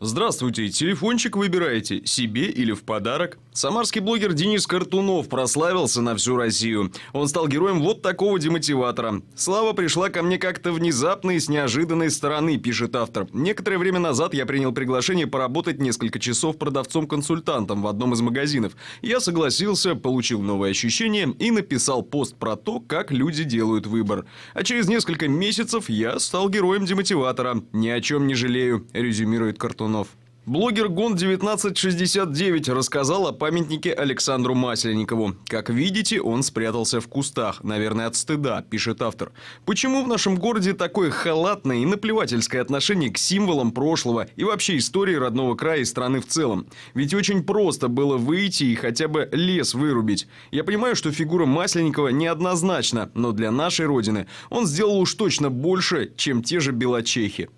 Здравствуйте, телефончик выбираете себе или в подарок? Самарский блогер Денис Картунов прославился на всю Россию. Он стал героем вот такого демотиватора. «Слава пришла ко мне как-то внезапно и с неожиданной стороны», пишет автор. «Некоторое время назад я принял приглашение поработать несколько часов продавцом-консультантом в одном из магазинов. Я согласился, получил новые ощущения и написал пост про то, как люди делают выбор. А через несколько месяцев я стал героем демотиватора. Ни о чем не жалею», резюмирует Картунов. Горбунов. Блогер Гон1969 рассказал о памятнике Александру Масленникову. Как видите, он спрятался в кустах, наверное, от стыда, пишет автор. Почему в нашем городе такое халатное и наплевательское отношение к символам прошлого и вообще истории родного края и страны в целом? Ведь очень просто было выйти и хотя бы лес вырубить. Я понимаю, что фигура Масленникова неоднозначна, но для нашей родины он сделал уж точно больше, чем те же белочехи.